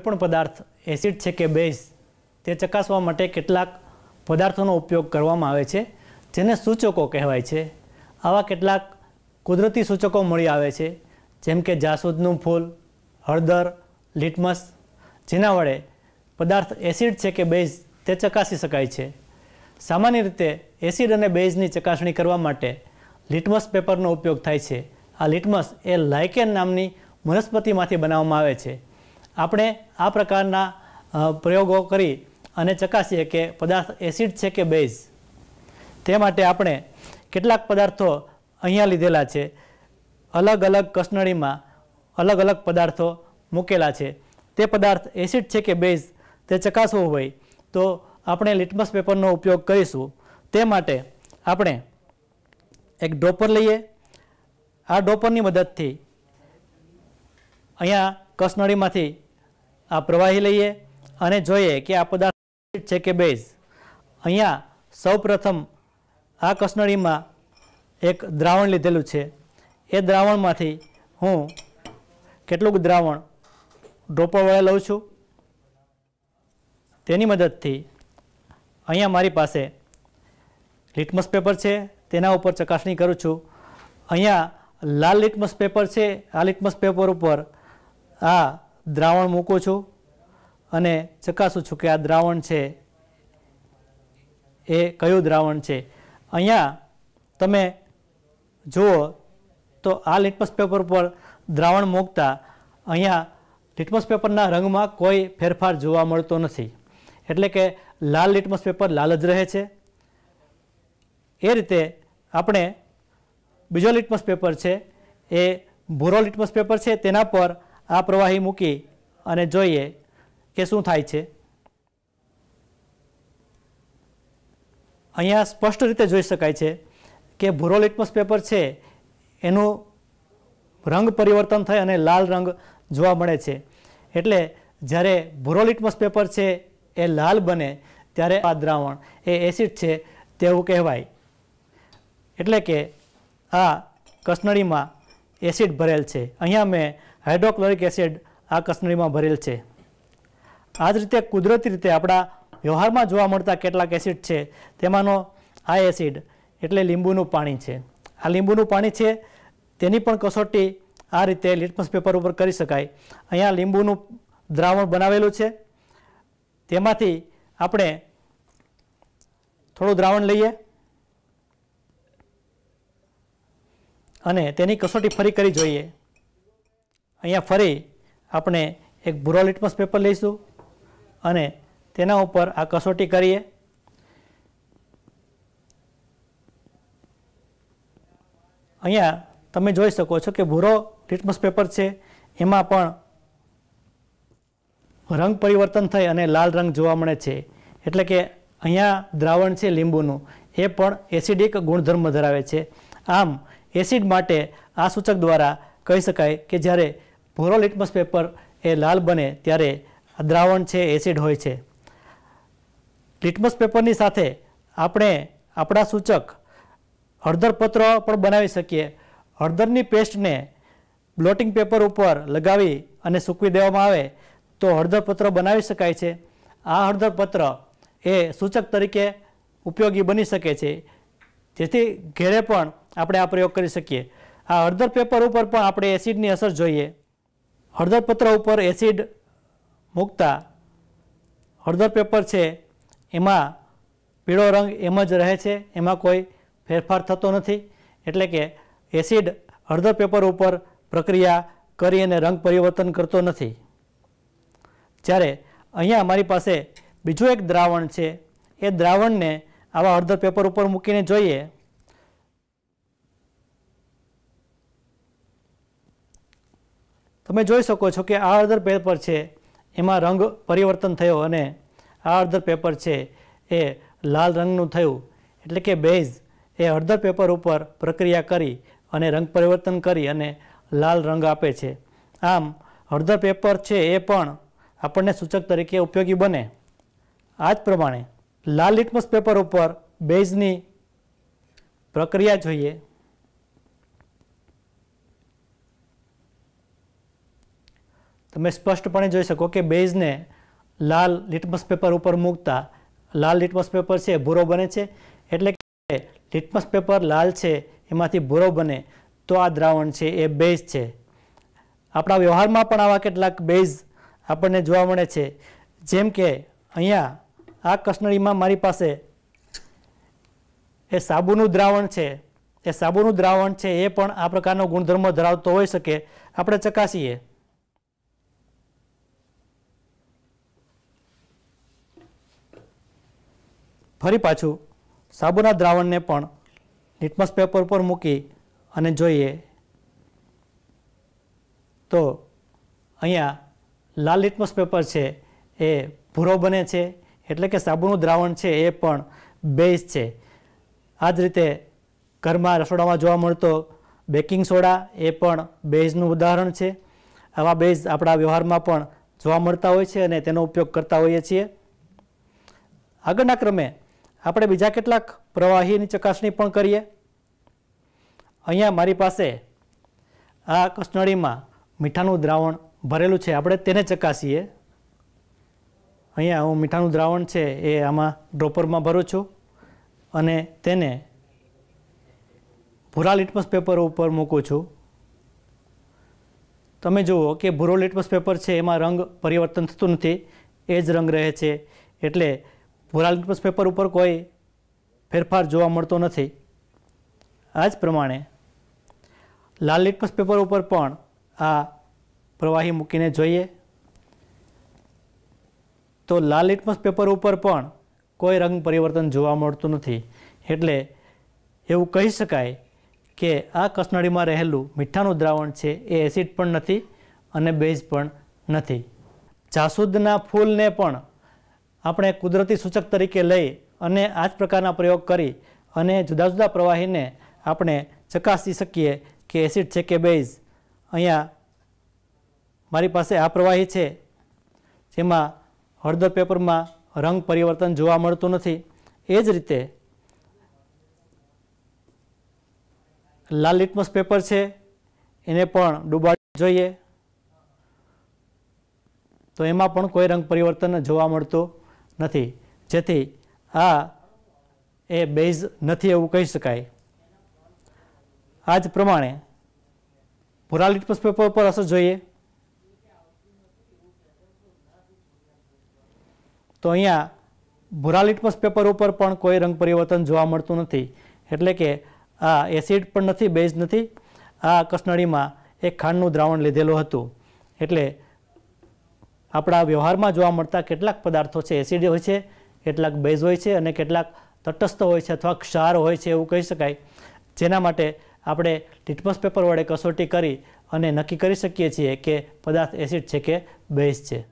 કોઈપણ પદાર્થ એસિડ છે કે બેઝ તે ચકાસવા માટે કેટલાક પદાર્થોનો ઉપયોગ કરવામાં આવે છે જેને સૂચકો કહેવાય છે આવા કેટલાક કુદરતી સૂચકો મળી આવે છે જેમ કે જાસૂદનું ફૂલ હળદર લિટમસ જેના વડે પદાર્થ એસિડ છે કે બેઝ તે ચકાસી શકાય છે સામાન્ય રીતે એસિડ અને બેઝની ચકાસણી કરવા માટે લિટમસ પેપરનો ઉપયોગ થાય છે આ લિટમસ એ લાઇકેન નામની વનસ્પતિમાંથી બનાવવામાં આવે છે આપણે આ પ્રકારના પ્રયોગો કરી અને ચકાસીએ કે પદાર્થ એસિડ છે કે બેઝ તે માટે આપણે કેટલાક પદાર્થો અહીંયા લીધેલા છે અલગ અલગ કસનળીમાં અલગ અલગ પદાર્થો મૂકેલા છે તે પદાર્થ એસિડ છે કે બેઝ તે ચકાસવું હોય તો આપણે લિટમસ પેપરનો ઉપયોગ કરીશું તે માટે આપણે એક ડોપર લઈએ આ ડોપરની મદદથી અહીંયા કસનળીમાંથી આ પ્રવાહી લઈએ અને જોઈએ કે આ પદાર્થ છે કે બેઝ અહીંયા સૌ પ્રથમ આ કસનળીમાં એક દ્રાવણ લીધેલું છે એ દ્રાવણમાંથી હું કેટલુંક દ્રાવણ ડ્રોપર લઉં છું તેની મદદથી અહીંયા મારી પાસે લિટમસ પેપર છે તેના ઉપર ચકાસણી કરું છું અહીંયા લાલ લિટમસ પેપર છે આ લિટમસ પેપર ઉપર આ દ્રાવણ મૂકો છો અને ચકાસો છો કે આ દ્રાવણ છે એ કયું દ્રાવણ છે અહીંયા તમે જુઓ તો આ લિટમસ પેપર પર દ્રાવણ મૂકતા અહીંયા લિટમસ પેપરના રંગમાં કોઈ ફેરફાર જોવા મળતો નથી એટલે કે લાલ લિટમસ પેપર લાલ જ રહે છે એ રીતે આપણે બીજો લિટમસ પેપર છે એ ભૂરો લિટમસ પેપર છે તેના પર આ પ્રવાહી મૂકી અને જોઈએ કે શું થાય છે અહીંયા સ્પષ્ટ રીતે જોઈ શકાય છે કે ભૂરો લિટમસ પેપર છે એનું રંગ પરિવર્તન થાય અને લાલ રંગ જોવા મળે છે એટલે જ્યારે ભૂરો લિટમસ પેપર છે એ લાલ બને ત્યારે આ દ્રાવણ એ એસિડ છે તેવું કહેવાય એટલે કે આ કસનળીમાં એસિડ ભરેલ છે અહીંયા મેં હાઇડ્રોક્લોરિક એસિડ આ કસનળીમાં ભરેલ છે આ જ રીતે કુદરતી રીતે આપણા વ્યવહારમાં જોવા મળતા કેટલાક એસિડ છે તેમાંનો આ એસિડ એટલે લીંબુનું પાણી છે આ લીંબુનું પાણી છે તેની પણ કસોટી આ રીતે લિટમસ પેપર ઉપર કરી શકાય અહીંયા લીંબુનું દ્રાવણ બનાવેલું છે તેમાંથી આપણે થોડું દ્રાવણ લઈએ અને તેની કસોટી ફરી કરી જોઈએ અહીંયા ફરી આપણે એક ભૂરો લિટમસ પેપર લઈશું અને તેના ઉપર આ કસોટી કરીએ અહીંયા તમે જોઈ શકો છો કે ભૂરો લિટમસ પેપર છે એમાં પણ રંગ પરિવર્તન થઈ અને લાલ રંગ જોવા મળે છે એટલે કે અહીંયા દ્રાવણ છે લીંબુનું એ પણ એસિડિક ગુણધર્મ ધરાવે છે આમ એસિડ માટે આ સૂચક દ્વારા કહી શકાય કે જ્યારે ભૂરો લિટમસ પેપર એ લાલ બને ત્યારે દ્રાવણ છે એસિડ હોય છે લિટમસ પેપરની સાથે આપણે આપણા સૂચક હળદરપત્ર પણ બનાવી શકીએ હળદરની પેસ્ટને બ્લોટિંગ પેપર ઉપર લગાવી અને સૂકવી દેવામાં આવે તો હળદરપત્ર બનાવી શકાય છે આ હળદરપત્ર એ સૂચક તરીકે ઉપયોગી બની શકે છે જેથી ઘેરે પણ આપણે આ પ્રયોગ કરી શકીએ આ હળદર પેપર ઉપર પણ આપણે એસિડની અસર જોઈએ પત્ર ઉપર એસિડ મૂકતા હળદર પેપર છે એમાં પીળો રંગ એમ જ રહે છે એમાં કોઈ ફેરફાર થતો નથી એટલે કે એસિડ હળદર પેપર ઉપર પ્રક્રિયા કરી અને રંગ પરિવર્તન કરતો નથી જ્યારે અહીંયા અમારી પાસે બીજું એક દ્રાવણ છે એ દ્રાવણને આવા હળદર પેપર ઉપર મૂકીને જોઈએ તમે જોઈ શકો છો કે આ અર્ધર પેપર છે એમાં રંગ પરિવર્તન થયો અને આ અર્ધર પેપર છે એ લાલ રંગનું થયું એટલે કે બેઝ એ અડધર પેપર ઉપર પ્રક્રિયા કરી અને રંગ પરિવર્તન કરી અને લાલ રંગ આપે છે આમ અડધર પેપર છે એ પણ આપણને સૂચક તરીકે ઉપયોગી બને આ જ પ્રમાણે લાલ લિટમસ પેપર ઉપર બેઝની પ્રક્રિયા જોઈએ તમે સ્પષ્ટપણે જોઈ શકો કે બેઝને લાલ લિટમસ પેપર ઉપર મૂકતા લાલ લિટમસ પેપર છે ભૂરો બને છે એટલે કે લિટમસ પેપર લાલ છે એમાંથી ભૂરો બને તો આ દ્રાવણ છે એ બેઝ છે આપણા વ્યવહારમાં પણ આવા કેટલાક બેઝ આપણને જોવા મળે છે જેમ કે અહીંયા આ કસનળીમાં મારી પાસે એ સાબુનું દ્રાવણ છે એ સાબુનું દ્રાવણ છે એ પણ આ પ્રકારનો ગુણધર્મ ધરાવતો હોઈ શકે આપણે ચકાસીએ ફરી પાછું સાબુના દ્રાવણને પણ લિટમસ પેપર પર મૂકી અને જોઈએ તો અહીંયા લાલ લિટમસ પેપર છે એ ભૂરો બને છે એટલે કે સાબુનું દ્રાવણ છે એ પણ બેઝ છે આ જ રીતે ઘરમાં રસોડામાં જોવા મળતો બેકિંગ સોડા એ પણ બેઝનું ઉદાહરણ છે આવા બેઝ આપણા વ્યવહારમાં પણ જોવા મળતા હોય છે અને તેનો ઉપયોગ કરતા હોઈએ છીએ આગળના ક્રમે આપણે બીજા કેટલાક પ્રવાહીની ચકાસણી પણ કરીએ અહીંયા મારી પાસે આ કસનળીમાં મીઠાનું દ્રાવણ ભરેલું છે આપણે તેને ચકાસીએ અહીંયા હું મીઠાનું દ્રાવણ છે એ આમાં ડ્રોપરમાં ભરું છું અને તેને ભૂરા લિટમસ પેપર ઉપર મૂકું છું તમે જુઓ કે ભૂરો લિટમસ પેપર છે એમાં રંગ પરિવર્તન થતું નથી એ જ રંગ રહે છે એટલે લિટમસ પેપર ઉપર કોઈ ફેરફાર જોવા મળતો નથી આ જ પ્રમાણે લાલ લિટમસ પેપર ઉપર પણ આ પ્રવાહી મૂકીને જોઈએ તો લાલ લિટમસ પેપર ઉપર પણ કોઈ રંગ પરિવર્તન જોવા મળતું નથી એટલે એવું કહી શકાય કે આ કસનળીમાં રહેલું મીઠાનું દ્રાવણ છે એ એસિડ પણ નથી અને બેઝ પણ નથી જાસૂદના ફૂલને પણ આપણે કુદરતી સૂચક તરીકે લઈ અને આ જ પ્રકારના પ્રયોગ કરી અને જુદા જુદા પ્રવાહીને આપણે ચકાસી શકીએ કે એસિડ છે કે બેઝ અહીંયા મારી પાસે આ પ્રવાહી છે જેમાં હળદર પેપરમાં રંગ પરિવર્તન જોવા મળતું નથી એ જ રીતે લાલ લિટમસ પેપર છે એને પણ ડૂબાડવું જોઈએ તો એમાં પણ કોઈ રંગ પરિવર્તન જોવા મળતું નથી જેથી આ એ બેઝ નથી એવું કહી શકાય આ જ પ્રમાણે ભોરાલ લિટમસ પેપર પર અસર જોઈએ તો અહીંયા ભૂરા લિટમસ પેપર ઉપર પણ કોઈ રંગ પરિવર્તન જોવા મળતું નથી એટલે કે આ એસિડ પણ નથી બેઝ નથી આ કસનળીમાં એક ખાંડનું દ્રાવણ લીધેલું હતું એટલે આપણા વ્યવહારમાં જોવા મળતા કેટલાક પદાર્થો છે એસિડ હોય છે કેટલાક બેઝ હોય છે અને કેટલાક તટસ્થ હોય છે અથવા ક્ષાર હોય છે એવું કહી શકાય જેના માટે આપણે લિટમસ પેપર વડે કસોટી કરી અને નક્કી કરી શકીએ છીએ કે પદાર્થ એસિડ છે કે બેઝ છે